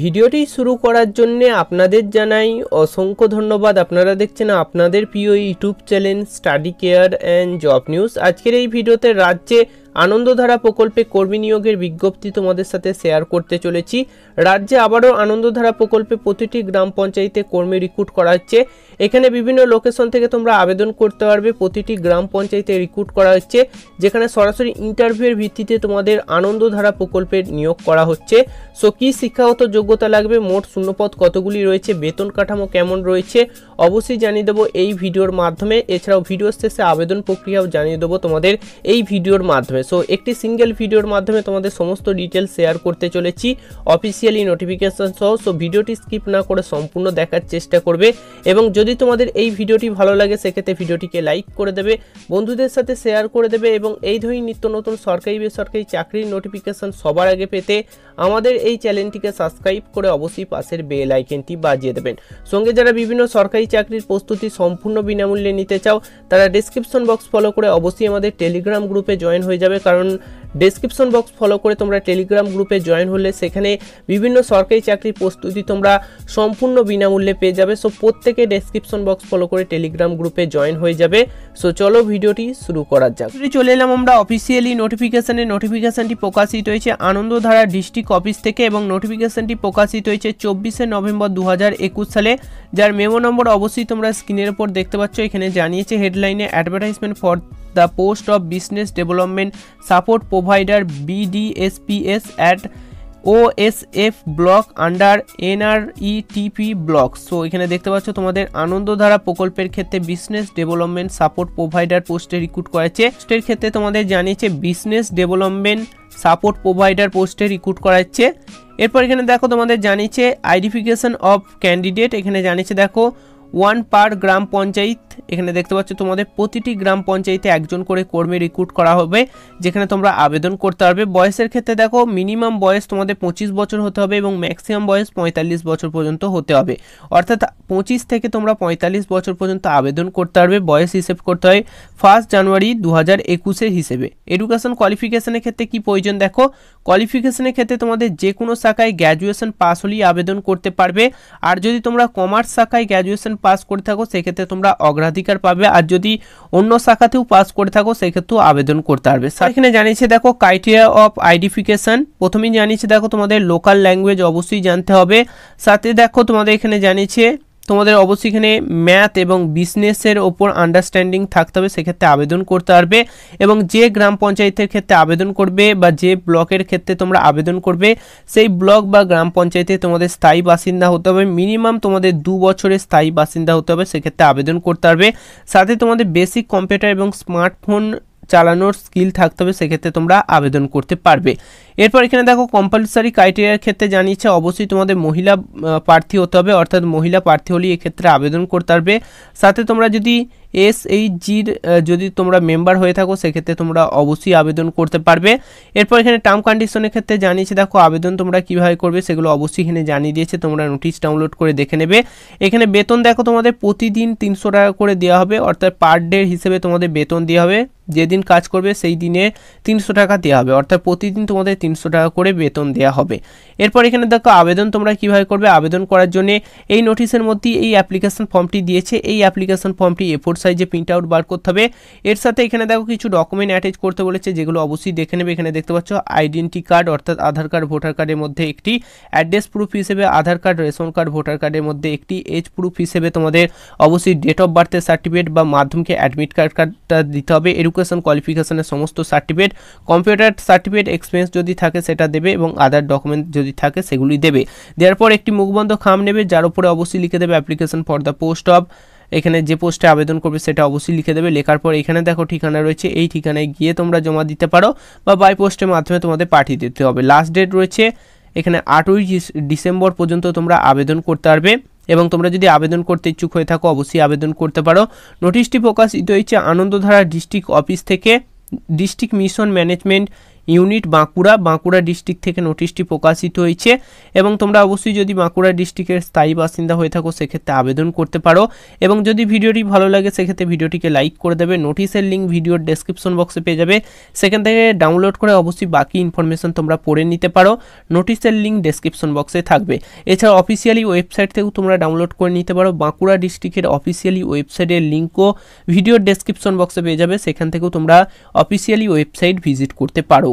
ভিডিওটি শুরু করার জন্য আপনাদের জানাই অসংখ্য ধন্যবাদ আপনারা দেখছেন আপনাদের প্রিয় YouTube channel Study Care and Job News আজকের এই ভিডিওতে রাজ্যে আনন্দধারা প্রকল্পে কর্মী নিয়োগের বিজ্ঞপ্তি তোমাদের সাথে শেয়ার করতে চলেছি রাজ্যে আবারও আনন্দধারা প্রকল্পে প্রতিটি গ্রাম পঞ্চায়েতে কর্মী রিক্রুট করা হচ্ছে এখানে বিভিন্ন লোকেশন থেকে তোমরা আবেদন করতে পারবে প্রতিটি গ্রাম পঞ্চায়েতে রিক্রুট করা হচ্ছে যেখানে সরাসরি ইন্টারভিউয়ের ভিত্তিতে তোমাদের আনন্দধারা প্রকল্পে নিয়োগ করা হচ্ছে সো কী শিক্ষাগত যোগ্যতা লাগবে মোট শূন্যপদ কতগুলি রয়েছে বেতন কাঠামো কেমন রয়েছে অবশ্যই জানিয়ে দেবো এই ভিডিওর মাধ্যমে এছাড়াও ভিডিও শেষে আবেদন প্রক্রিয়াও জানিয়ে দেবো তোমাদের এই ভিডিওর মাধ্যমে মাধ্যমে সো একটি সিঙ্গেল ভিডিওর মাধ্যমে তোমাদের সমস্ত ডিটেলস শেয়ার করতে চলেছি অফিসিয়ালি নোটিফিকেশান সহ সো ভিডিওটি স্কিপ না করে সম্পূর্ণ দেখার চেষ্টা করবে এবং যদি তোমাদের এই ভিডিওটি ভালো লাগে সেক্ষেত্রে ভিডিওটিকে লাইক করে দেবে বন্ধুদের সাথে শেয়ার করে দেবে এবং এই ধরনের নিত্য নতুন সরকারি বেসরকারি চাকরির নোটিফিকেশান সবার আগে পেতে আমাদের এই চ্যানেলটিকে সাবস্ক্রাইব করে অবশ্যই পাশের বেল আইকেনটি বাজিয়ে দেবেন সঙ্গে যারা বিভিন্ন সরকারি চাকরির প্রস্তুতি সম্পূর্ণ বিনামূল্যে নিতে চাও তারা ডিসক্রিপশন বক্স ফলো করে অবশ্যই আমাদের টেলিগ্রাম গ্রুপে জয়েন হয়ে যাবে de estar un... description box follow করে তোমরা টেলিগ্রাম গ্রুপে জয়েন হলে সেখানে বিভিন্ন সরকারি চাকরির প্রস্তুতি তোমরা সম্পূর্ণ বিনামূল্যে পেয়ে যাবে সো প্রত্যেকে ডেসক্রিপশন বক্স ফলো করে টেলিগ্রাম গ্রুপে জয়েন হয়ে যাবে সো চলো ভিডিওটি শুরু করা যাক চলে এলাম আমরা অফিসিয়ালি নোটিফিকেশানে নোটিফিকেশানটি প্রকাশিত হয়েছে আনন্দধারা ডিস্ট্রিক্ট অফিস থেকে এবং নোটিফিকেশানটি প্রকাশিত হয়েছে চব্বিশে নভেম্বর দু সালে যার মেমো নম্বর অবশ্যই তোমরা স্ক্রিনের উপর দেখতে পাচ্ছ এখানে জানিয়েছে হেডলাইনে advertisement for the post of business development support provider ও S F block under NRETP block so এখানে দেখতে পাচ্ছ তোমাদের আনন্দধারা প্রকল্পের ক্ষেত্রে বিজনেস ডেভেলপমেন্ট সাপোর্ট প্রোভাইডার পোস্টে রিক্রুট করেছে পোস্টের ক্ষেত্রে তোমাদের জানিয়েছে বিজনেস ডেভেলপমেন্ট সাপোর্ট প্রোভাইডার পোস্টে রিক্রুট করাচ্ছে এরপর এখানে দেখো তোমাদের জানিয়েছে আইডেন্টিফিকেশন অফ ক্যান্ডিডেট এখানে জানিয়েছে দেখো ওয়ান পার গ্রাম পঞ্চায়েত এখানে দেখতে পাচ্ছ তোমাদের প্রতিটি গ্রাম পঞ্চায়েতে একজন করে কর্মী রিক্রুট করা হবে যেখানে তোমরা আবেদন করতে পারবে বয়সের ক্ষেত্রে দেখো মিনিমাম বয়স তোমাদের পঁচিশ বছর হতে হবে এবং ম্যাক্সিমাম বয়স পঁয়তাল্লিশ বছর পর্যন্ত হতে হবে অর্থাৎ পঁচিশ থেকে তোমরা পঁয়তাল্লিশ বছর পর্যন্ত আবেদন করতে পারবে বয়স হিসেব করতে হয় ফার্স্ট জানুয়ারি দু হাজার একুশের হিসেবে এডুকেশন কোয়ালিফিকেশনের ক্ষেত্রে কি প্রয়োজন দেখো কোয়ালিফিকেশনের ক্ষেত্রে তোমাদের যে কোনো শাখায় গ্র্যাজুয়েশন পাস হলেই আবেদন করতে পারবে আর যদি তোমরা কমার্স শাখায় গ্র্যাজুয়েশন পাস করে থাকো সেক্ষেত্রে তোমরা অগ্রাধিকার পাবে আর যদি অন্য শাখাতেও পাস করে থাকো সেক্ষেত্রেও আবেদন করতে পারবে এখানে জানিয়েছে দেখো ক্রাইটেরিয়া অফ আইডিফিকেশান প্রথমেই জানিয়েছে দেখো তোমাদের লোকাল ল্যাঙ্গুয়েজ অবশ্যই জানতে হবে সাথে দেখো তোমাদের এখানে জানিয়েছে তোমাদের অবশ্যই এখানে ম্যাথ এবং বিজনেসের ওপর আন্ডারস্ট্যান্ডিং থাকতে হবে সেক্ষেত্রে আবেদন করতে পারবে এবং যে গ্রাম পঞ্চায়েতের ক্ষেত্রে আবেদন করবে বা যে ব্লকের ক্ষেত্রে তোমরা আবেদন করবে সেই ব্লক বা গ্রাম পঞ্চায়েতে তোমাদের স্থায়ী বাসিন্দা হতে হবে মিনিমাম তোমাদের দু বছরের স্থায়ী বাসিন্দা হতে হবে সেক্ষেত্রে আবেদন করতে পারবে সাথে তোমাদের বেসিক কম্পিউটার এবং স্মার্টফোন চালানোর স্কিল থাকতে হবে সেক্ষেত্রে তোমরা আবেদন করতে পারবে এরপর এখানে দেখো কম্পালসারি ক্রাইটেরিয়ার ক্ষেত্রে জানিয়েছে অবশ্যই তোমাদের মহিলা প্রার্থী হতে হবে অর্থাৎ মহিলা প্রার্থী হলেই এক্ষেত্রে আবেদন করতে পারবে সাথে তোমরা যদি এস এইচজির যদি তোমরা মেম্বার হয়ে থাকো সেক্ষেত্রে তোমরা অবশ্যই আবেদন করতে পারবে এরপর এখানে টার্ম কন্ডিশনের ক্ষেত্রে জানিয়েছে দেখো আবেদন তোমরা কীভাবে করবে সেগুলো অবশ্যই এখানে জানিয়ে দিয়েছে তোমরা নোটিশ ডাউনলোড করে দেখে নেবে এখানে বেতন দেখো তোমাদের প্রতিদিন তিনশো টাকা করে দেওয়া হবে অর্থাৎ পার ডে হিসেবে তোমাদের বেতন দেওয়া হবে যেদিন কাজ করবে সেই দিনে তিনশো টাকা দেওয়া হবে অর্থাৎ প্রতিদিন তোমাদের তিনশো টাকা করে বেতন দেওয়া হবে এরপর এখানে দেখো আবেদন তোমরা কীভাবে করবে আবেদন করার জন্য এই নোটিশের মধ্যে এই অ্যাপ্লিকেশন ফর্মটি দিয়েছে এই অ্যাপ্লিকেশন ফর্মটি এ ফোর সাইজে প্রিন্ট আউট বার করতে হবে এর সাথে এখানে দেখো কিছু ডকুমেন্ট অ্যাটাচ করতে বলেছে যেগুলো অবশ্যই দেখে নেবে এখানে দেখতে পাচ্ছ আইডেন্টি কার্ড অর্থাৎ আধার কার্ড ভোটার কার্ডের মধ্যে একটি অ্যাড্রেস প্রুফ হিসেবে Aadhaar card ration card voter কার্ডের মধ্যে একটি এজ প্রুফ হিসেবে তোমাদের অবশ্যই ডেট অফ বার্থের সার্টিফিকেট বা মাধ্যমকে অ্যাডমিট কার্ড কার্ডটা দিতে হবে এরকম এডুকেশন কোয়ালিফিকেশনের সমস্ত সার্টিফিকেট কম্পিউটার সার্টিফিকেট এক্সপেন্স যদি থাকে সেটা দেবে এবং আদার ডকুমেন্ট যদি থাকে সেগুলি দেবে দেওয়ার পর একটি মুখবন্ধ খাম নেবে যার উপরে অবশ্যই লিখে দেবে application for the post of এখানে যে পোস্টে আবেদন করবে সেটা অবশ্যই লিখে দেবে লেখার পর এখানে দেখো ঠিকানা রয়েছে এই ঠিকানায় গিয়ে তোমরা জমা দিতে পারো বা বাই পোস্টের মাধ্যমে তোমাদের পাঠিয়ে দিতে হবে লাস্ট ডেট রয়েছে এখানে আটই ডিসেম্বর পর্যন্ত তোমরা আবেদন করতে পারবে এবং তোমরা যদি আবেদন করতে ইচ্ছুক হয়ে থাকো অবশ্যই আবেদন করতে পারো নোটিশটি প্রকাশিত হয়েছে আনন্দধারা ডিস্ট্রিক্ট অফিস থেকে district mission management unit Bankura Bankura district থেকে নোটিশটি প্রকাশিত হয়েছে এবং তোমরা অবশ্যই যদি বাঁকুড়া ডিস্ট্রিক্টের স্থায়ী বাসিন্দা হয়ে থাকো সেক্ষেত্রে আবেদন করতে পারো এবং যদি ভিডিওটি ভালো লাগে সেক্ষেত্রে ভিডিওটিকে লাইক করে দেবে নোটিশের লিঙ্ক ভিডিওর ডেসক্রিপশন বক্সে পেয়ে যাবে সেখান থেকে ডাউনলোড করে অবশ্যই বাকি ইনফরমেশন তোমরা পড়ে নিতে পারো নোটিশের লিঙ্ক ডেসক্রিপশন বক্সে থাকবে এছাড়া অফিসিয়ালি ওয়েবসাইট থেকেও তোমরা ডাউনলোড করে নিতে পারো বাঁকুড়া ডিস্ট্রিক্টের অফিসিয়ালি ওয়েবসাইটের লিঙ্কও ভিডিওর ডেসক্রিপশন বক্সে পেয়ে যাবে সেখান থেকেও তোমরা অফিসিয়ালি ওয়েবসাইট ভিজিট করতে পারো